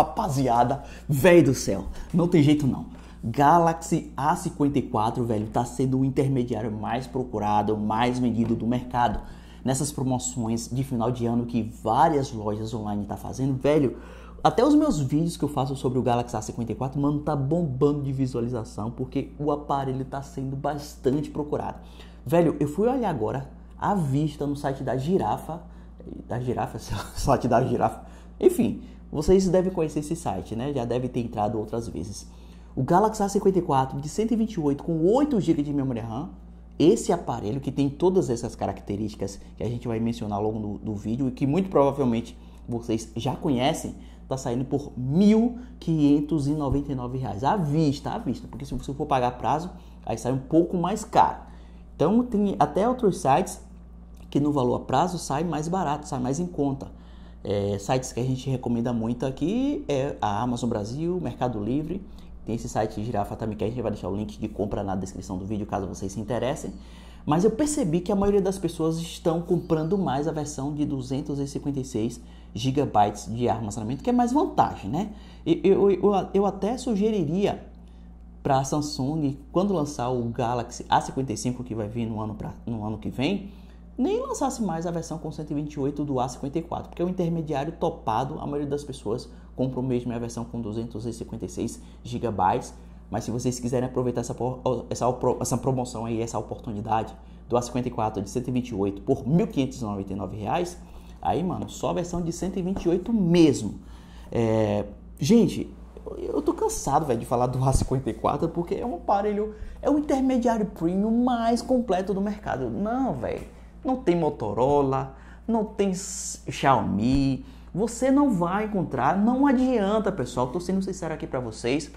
Rapaziada, velho do céu, não tem jeito não. Galaxy A54, velho, tá sendo o intermediário mais procurado, mais vendido do mercado. Nessas promoções de final de ano que várias lojas online tá fazendo, velho, até os meus vídeos que eu faço sobre o Galaxy A54, mano, tá bombando de visualização porque o aparelho tá sendo bastante procurado. Velho, eu fui olhar agora à vista no site da Girafa, da Girafa, site da Girafa, enfim, vocês devem conhecer esse site, né? Já deve ter entrado outras vezes. O Galaxy A54 de 128 com 8 GB de memória RAM. Esse aparelho que tem todas essas características que a gente vai mencionar ao longo do, do vídeo e que muito provavelmente vocês já conhecem, está saindo por R$ 1.599 à vista, à vista, porque se você for pagar prazo, aí sai um pouco mais caro. Então tem até outros sites que no valor a prazo sai mais barato, sai mais em conta. É, sites que a gente recomenda muito aqui é a Amazon Brasil, Mercado Livre. Tem esse site Girafa também que a gente vai deixar o link de compra na descrição do vídeo, caso vocês se interessem. Mas eu percebi que a maioria das pessoas estão comprando mais a versão de 256 GB de armazenamento, que é mais vantagem, né? Eu, eu, eu até sugeriria para a Samsung, quando lançar o Galaxy A55, que vai vir no ano, pra, no ano que vem, nem lançasse mais a versão com 128 do A54, porque o intermediário topado, a maioria das pessoas compram mesmo a versão com 256 GB. Mas se vocês quiserem aproveitar essa, essa, essa promoção aí, essa oportunidade do A54 de 128 por R$ 1.599, aí, mano, só a versão de 128 mesmo. É... Gente, eu tô cansado, velho, de falar do A54 porque é um aparelho, é o intermediário premium mais completo do mercado. Não, velho não tem Motorola, não tem Xiaomi, você não vai encontrar, não adianta, pessoal, tô sendo sincero aqui para vocês.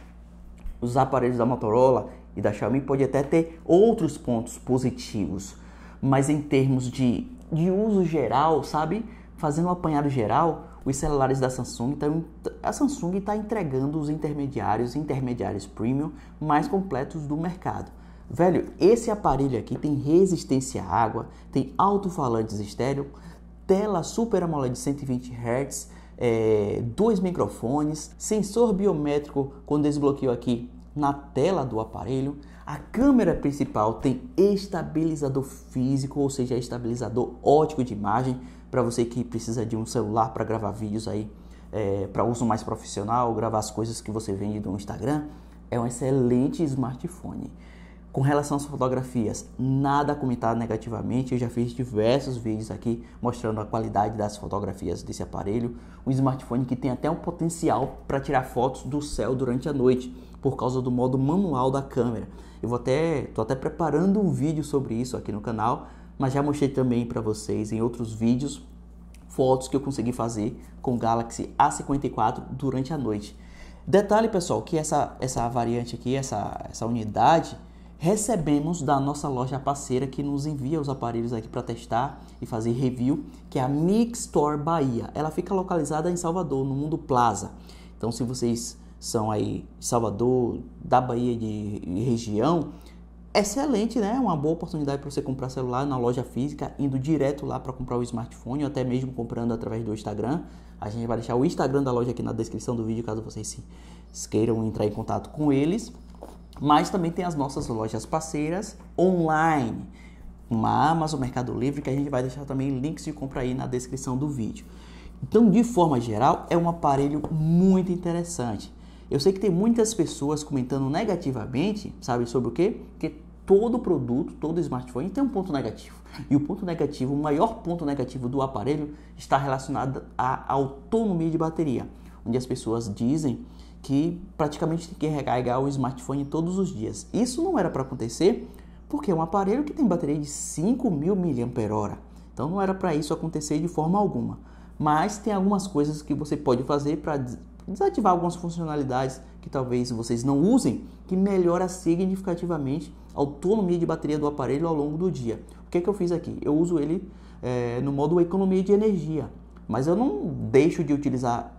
Os aparelhos da Motorola e da Xiaomi podem até ter outros pontos positivos, mas em termos de, de uso geral, sabe? Fazendo um apanhado geral, os celulares da Samsung, então, a Samsung está entregando os intermediários, intermediários premium mais completos do mercado. Velho, esse aparelho aqui tem resistência à água, tem alto-falantes estéreo, tela Super AMOLED de 120 Hz, é, dois microfones, sensor biométrico com desbloqueio aqui na tela do aparelho. A câmera principal tem estabilizador físico, ou seja, estabilizador ótico de imagem para você que precisa de um celular para gravar vídeos aí é, para uso mais profissional, gravar as coisas que você vende no Instagram. É um excelente smartphone. Com relação às fotografias, nada comentado negativamente, eu já fiz diversos vídeos aqui mostrando a qualidade das fotografias desse aparelho, um smartphone que tem até um potencial para tirar fotos do céu durante a noite, por causa do modo manual da câmera. Eu vou até, tô até preparando um vídeo sobre isso aqui no canal, mas já mostrei também para vocês em outros vídeos fotos que eu consegui fazer com o Galaxy A54 durante a noite. Detalhe, pessoal, que essa essa variante aqui, essa essa unidade recebemos da nossa loja parceira que nos envia os aparelhos aqui para testar e fazer review, que é a Mix Store Bahia. Ela fica localizada em Salvador, no Mundo Plaza. Então, se vocês são aí Salvador, da Bahia de região, excelente, né? Uma boa oportunidade para você comprar celular na loja física, indo direto lá para comprar o smartphone ou até mesmo comprando através do Instagram. A gente vai deixar o Instagram da loja aqui na descrição do vídeo, caso vocês queiram entrar em contato com eles mas também tem as nossas lojas parceiras online, uma Amazon, Mercado Livre, que a gente vai deixar também links de compra aí na descrição do vídeo. Então, de forma geral, é um aparelho muito interessante. Eu sei que tem muitas pessoas comentando negativamente, sabe sobre o quê? Que todo produto, todo smartphone tem um ponto negativo. E o ponto negativo, o maior ponto negativo do aparelho está relacionado à autonomia de bateria onde as pessoas dizem que praticamente tem que recarregar o smartphone todos os dias. Isso não era para acontecer, porque é um aparelho que tem bateria de 5.000 mAh. Então não era para isso acontecer de forma alguma. Mas tem algumas coisas que você pode fazer para desativar algumas funcionalidades que talvez vocês não usem, que melhora significativamente a autonomia de bateria do aparelho ao longo do dia. O que, é que eu fiz aqui? Eu uso ele é, no modo economia de energia, mas eu não deixo de utilizar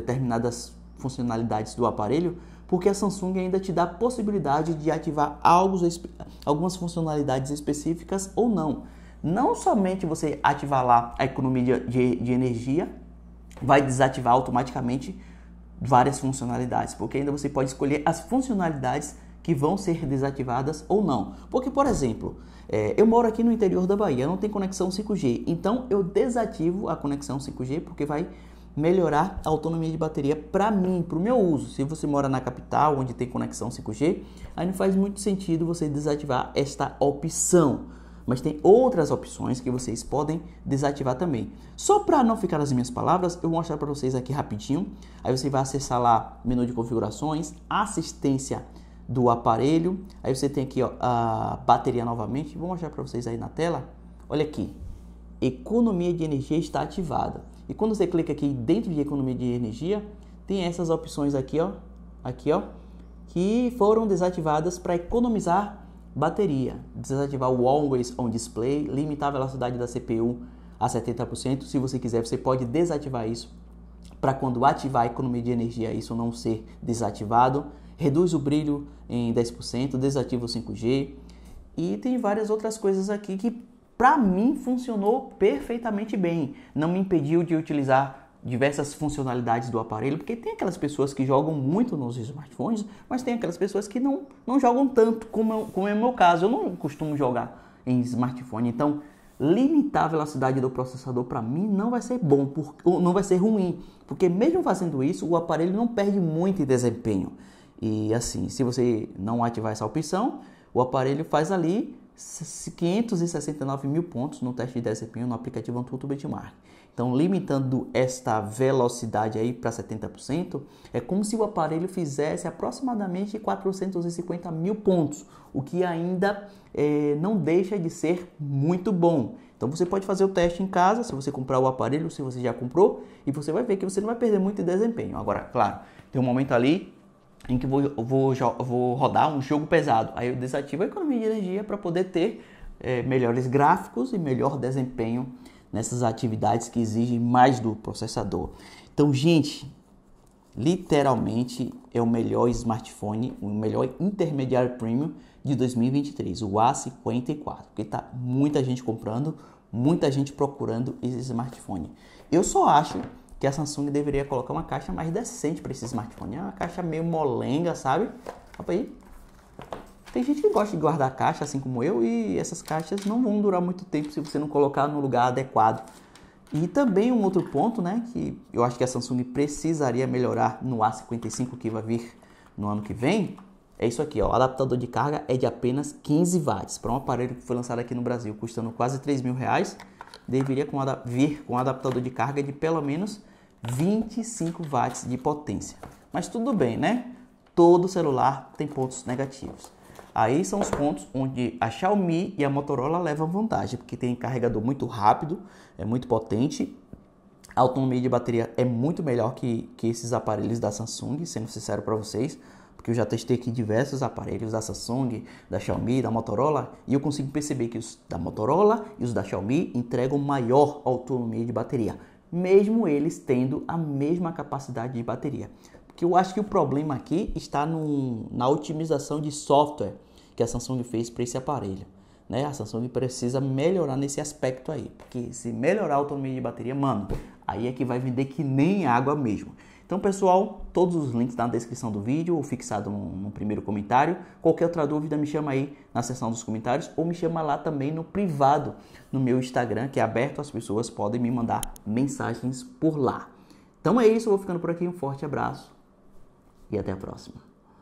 determinadas funcionalidades do aparelho, porque a Samsung ainda te dá a possibilidade de ativar alguns, algumas funcionalidades específicas ou não. Não somente você ativar lá a economia de, de energia, vai desativar automaticamente várias funcionalidades, porque ainda você pode escolher as funcionalidades que vão ser desativadas ou não. Porque, por exemplo, é, eu moro aqui no interior da Bahia, não tem conexão 5G, então eu desativo a conexão 5G porque vai melhorar a autonomia de bateria para mim, para o meu uso. Se você mora na capital, onde tem conexão 5G, aí não faz muito sentido você desativar esta opção. Mas tem outras opções que vocês podem desativar também. Só para não ficar nas minhas palavras, eu vou mostrar para vocês aqui rapidinho. Aí você vai acessar lá menu de configurações, assistência do aparelho. Aí você tem aqui ó, a bateria novamente. Vou mostrar para vocês aí na tela. Olha aqui, economia de energia está ativada. E quando você clica aqui dentro de economia de energia, tem essas opções aqui, ó, aqui, ó, que foram desativadas para economizar bateria. Desativar o always on display, limitar a velocidade da CPU a 70%. Se você quiser, você pode desativar isso para quando ativar a economia de energia, isso não ser desativado. Reduz o brilho em 10%, desativa o 5G. E tem várias outras coisas aqui que para mim funcionou perfeitamente bem. Não me impediu de utilizar diversas funcionalidades do aparelho, porque tem aquelas pessoas que jogam muito nos smartphones, mas tem aquelas pessoas que não, não jogam tanto, como, eu, como é o meu caso. Eu não costumo jogar em smartphone, então limitar a velocidade do processador para mim não vai ser bom, por, não vai ser ruim, porque mesmo fazendo isso, o aparelho não perde muito em desempenho. E assim, se você não ativar essa opção, o aparelho faz ali 569 mil pontos no teste de desempenho no aplicativo Antutu Benchmark. Então, limitando esta velocidade aí para 70%, é como se o aparelho fizesse aproximadamente 450 mil pontos, o que ainda é, não deixa de ser muito bom. Então, você pode fazer o teste em casa, se você comprar o aparelho, se você já comprou, e você vai ver que você não vai perder muito desempenho. Agora, claro, tem um momento ali em que vou, vou, vou rodar um jogo pesado. Aí eu desativo a economia de energia para poder ter é, melhores gráficos e melhor desempenho nessas atividades que exigem mais do processador. Então, gente, literalmente é o melhor smartphone, o melhor intermediário premium de 2023, o A54, que está muita gente comprando, muita gente procurando esse smartphone. Eu só acho que a Samsung deveria colocar uma caixa mais decente para esse smartphone. É uma caixa meio molenga, sabe? Opa aí. Tem gente que gosta de guardar caixa, assim como eu, e essas caixas não vão durar muito tempo se você não colocar no lugar adequado. E também um outro ponto, né, que eu acho que a Samsung precisaria melhorar no A55 que vai vir no ano que vem, é isso aqui, ó. O adaptador de carga é de apenas 15 watts para um aparelho que foi lançado aqui no Brasil, custando quase 3 mil reais. Deveria com vir com um adaptador de carga de pelo menos 25 watts de potência. Mas tudo bem, né? Todo celular tem pontos negativos. Aí são os pontos onde a Xiaomi e a Motorola levam vantagem, porque tem carregador muito rápido, é muito potente. A autonomia de bateria é muito melhor que, que esses aparelhos da Samsung, sendo sincero para vocês, porque eu já testei aqui diversos aparelhos da Samsung, da Xiaomi, da Motorola, e eu consigo perceber que os da Motorola e os da Xiaomi entregam maior autonomia de bateria mesmo eles tendo a mesma capacidade de bateria. Porque eu acho que o problema aqui está na otimização de software que a Samsung fez para esse aparelho. Né? A Samsung precisa melhorar nesse aspecto aí, porque se melhorar a autonomia de bateria, mano, aí é que vai vender que nem água mesmo. Então, pessoal, todos os links na descrição do vídeo ou fixado no, no, primeiro comentário. Qualquer outra dúvida, me chama aí na seção dos comentários ou me chama lá também no privado, no meu Instagram, que é aberto, as pessoas podem me mandar mensagens por lá. Então é isso, eu vou ficando por aqui. Um forte abraço e até a próxima.